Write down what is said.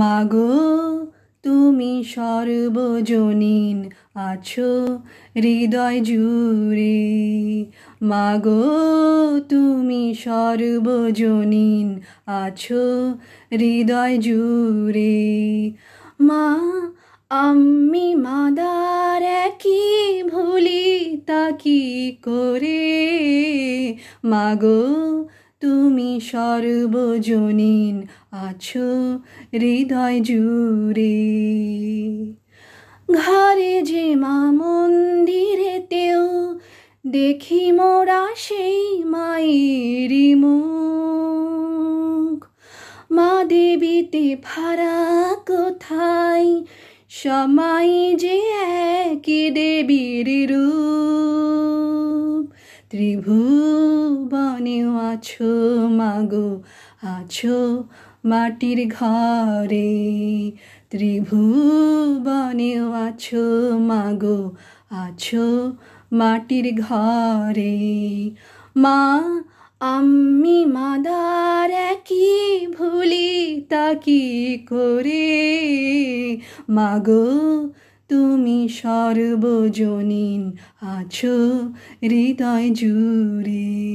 মাগো তুমি সর্বজনীন আছো হৃদয় জুড়ে মাগো তুমি সর্বজনীন আছো হৃদয় জুড়ে মা আমি মাদার কি ভুলি তা কি করে মাগো তুমি সর্বজনীন আছো হৃদয় জুড়ে ঘরে যে মা মন্দিরেতেও দেখি মোরা সেই মায়ের মুখ মা দেবীতে ভাড়া কোথায় সমাই যে একই দেবীর রূপ ত্রিভুজ বনেও আছো মাগো আছো মাটির ঘরে ত্রিভুবনেও আছো মাগো আছো মাটির ঘরে মা আমি মাদার কি ভুলি তা কি করে মাগো তুমি সর্বজনীন আছো হৃদয় জুড়ে